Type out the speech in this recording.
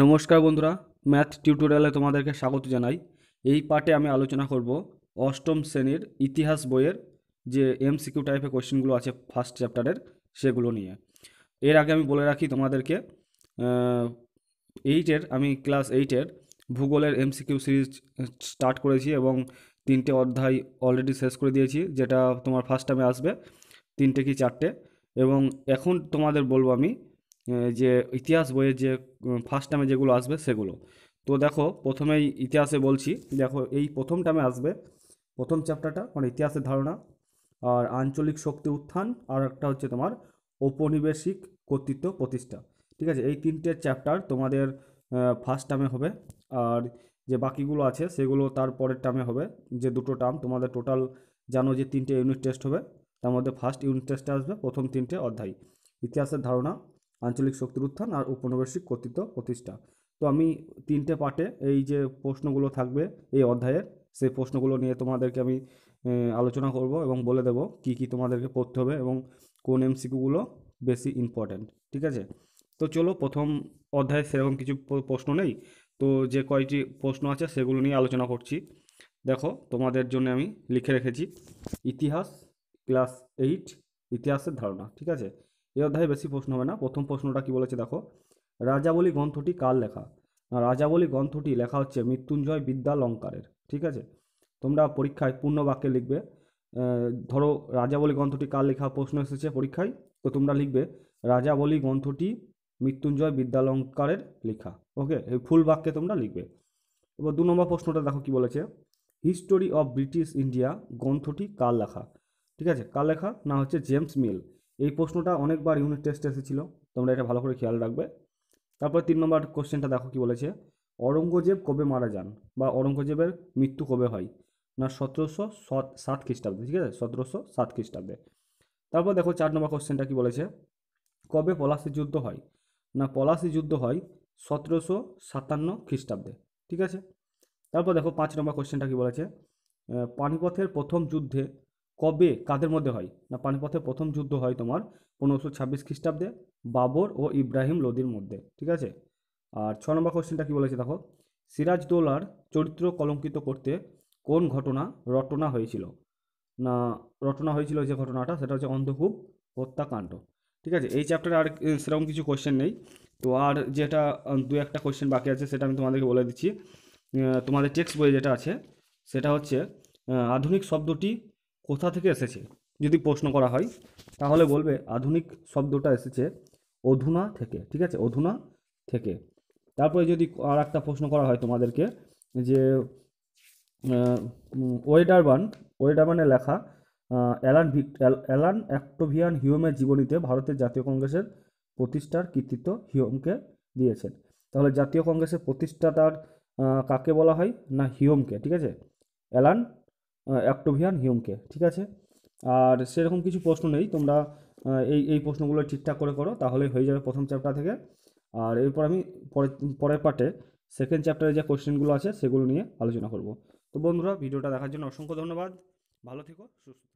নমস্কার বন্ধুরা ম্যাথ টিউটোরিয়ালে তোমাদেরকে স্বাগত জানাই এই পার্টে আমি আলোচনা করব অষ্টম শ্রেণীর ইতিহাস বইয়ের যে এমসিকিউ টাইপের কোয়েশ্চেনগুলো আছে ফার্স্ট চ্যাপ্টারের সেগুলো নিয়ে এর আগে আমি বলে রাখি তোমাদেরকে এইটের আমি ক্লাস এইটের ভূগোলের এমসিকিউ সিরিজ স্টার্ট করেছি এবং তিনটে অধ্যায় অলরেডি শেষ করে দিয়েছি যেটা তোমার ফার্স্ট টাইমে আসবে তিনটে কি চারটে এবং এখন তোমাদের বলবো আমি যে ইতিহাস বইয়ের যে ফার্স্ট টাইমে যেগুলো আসবে সেগুলো তো দেখো প্রথমেই ইতিহাসে বলছি দেখো এই প্রথম টাইমে আসবে প্রথম চ্যাপ্টারটা মানে ইতিহাসের ধারণা আর আঞ্চলিক শক্তি উত্থান আর একটা হচ্ছে তোমার ঔপনিবেশিক কর্তৃত্ব প্রতিষ্ঠা ঠিক আছে এই তিনটে চ্যাপ্টার তোমাদের ফার্স্ট টার্মে হবে আর যে বাকিগুলো আছে সেগুলো তারপরের টার্মে হবে যে দুটো টার্ম তোমাদের টোটাল জানো যে তিনটে ইউনিট টেস্ট হবে তার মধ্যে ফার্স্ট ইউনিট টেস্টে আসবে প্রথম তিনটে অধ্যায় ইতিহাসের ধারণা আঞ্চলিক শক্তির উত্থান আর উপনিবেশিক কর্তৃত্ব প্রতিষ্ঠা তো আমি তিনটে পার্টে এই যে প্রশ্নগুলো থাকবে এই অধ্যায়ের সেই প্রশ্নগুলো নিয়ে তোমাদেরকে আমি আলোচনা করব এবং বলে দেব কি কি তোমাদেরকে পড়তে হবে এবং কোন এমসিকিউগুলো বেশি ইম্পর্ট্যান্ট ঠিক আছে তো চলো প্রথম অধ্যায়ে সেরকম কিছু প্রশ্ন নেই তো যে কয়টি প্রশ্ন আছে সেগুলো নিয়ে আলোচনা করছি দেখো তোমাদের জন্য আমি লিখে রেখেছি ইতিহাস ক্লাস এইট ইতিহাসের ধারণা ঠিক আছে এই অধ্যায়ে বেশি প্রশ্ন হবে না প্রথম প্রশ্নটা কি বলেছে দেখো রাজাবলি গ্রন্থটি কার লেখা রাজাবলি গ্রন্থটি লেখা হচ্ছে মৃত্যুঞ্জয় বিদ্যালঙ্কারের ঠিক আছে তোমরা পরীক্ষায় পূর্ণ বাক্যে লিখবে ধরো রাজাবলি গ্রন্থটি কার লেখা প্রশ্ন এসেছে পরীক্ষায় তো তোমরা লিখবে রাজাবলি গ্রন্থটি মৃত্যুঞ্জয় বিদ্যালঙ্কারের লেখা ওকে এই ফুল বাক্যে তোমরা লিখবে এবার দু নম্বর প্রশ্নটা দেখো কি বলেছে হিস্টোরি অফ ব্রিটিশ ইন্ডিয়া গ্রন্থটি কার লেখা ঠিক আছে কার লেখা না হচ্ছে জেমস মিল এই প্রশ্নটা অনেকবার ইউনিট টেস্টে এসেছিল তোমরা এটা ভালো করে খেয়াল রাখবে তারপর তিন নম্বর কোশ্চেনটা দেখো কি বলেছে অরঙ্গজেব কবে মারা যান বা অরঙ্গজেবের মৃত্যু কবে হয় না সতেরোশো সাত খ্রিস্টাব্দে ঠিক আছে সতেরোশো সাত খ্রিস্টাব্দে তারপর দেখো চার নম্বর কোশ্চেনটা কি বলেছে কবে পলাশি যুদ্ধ হয় না পলাশি যুদ্ধ হয় সতেরোশো সাতান্ন খ্রিস্টাব্দে ঠিক আছে তারপর দেখো পাঁচ নম্বর কোশ্চেনটা কি বলেছে পানিপথের প্রথম যুদ্ধে কবে কাদের মধ্যে হয় না পানিপথে প্রথম যুদ্ধ হয় তোমার পনেরোশো ছাব্বিশ খ্রিস্টাব্দে বাবর ও ইব্রাহিম লোদির মধ্যে ঠিক আছে আর ছ নম্বর কোশ্চেনটা কী বলেছে দেখো সিরাজ দোলার চরিত্র কলঙ্কিত করতে কোন ঘটনা রটনা হয়েছিল না রটনা হয়েছিল যে ঘটনাটা সেটা হচ্ছে অন্ধকূপ হত্যাকাণ্ড ঠিক আছে এই চ্যাপ্টারে আর সেরকম কিছু কোশ্চেন নেই তো আর যেটা দু একটা কোয়েশ্চেন বাকি আছে সেটা আমি তোমাদেরকে বলে দিচ্ছি তোমাদের টেক্সট বই যেটা আছে সেটা হচ্ছে আধুনিক শব্দটি কোথা থেকে এসেছে যদি প্রশ্ন করা হয় তাহলে বলবে আধুনিক শব্দটা এসেছে অধুনা থেকে ঠিক আছে অধুনা থেকে তারপরে যদি আর একটা প্রশ্ন করা হয় তোমাদেরকে যে ওয়েডারবান ওয়েডারবানের লেখা অ্যালান অ্যালান অ্যাক্টোভিয়ান হিউমের জীবনীতে ভারতের জাতীয় কংগ্রেসের প্রতিষ্ঠার কৃতিত্ব হিওমকে দিয়েছেন তাহলে জাতীয় কংগ্রেসের প্রতিষ্ঠাতার কাকে বলা হয় না হিউমকে ঠিক আছে অ্যালান অ্যাক্টোভিয়ান হিউমকে ঠিক আছে আর সেরকম কিছু প্রশ্ন নেই তোমরা এই এই প্রশ্নগুলো ঠিকঠাক করে করো তাহলে হয়ে যাবে প্রথম চ্যাপ্টার থেকে আর এরপর আমি পরের পরের পার্টে সেকেন্ড চ্যাপ্টারে যে কোশ্চেনগুলো আছে সেগুলো নিয়ে আলোচনা করব তো বন্ধুরা ভিডিওটা দেখার জন্য অসংখ্য ধন্যবাদ ভালো থেকো সুস্থ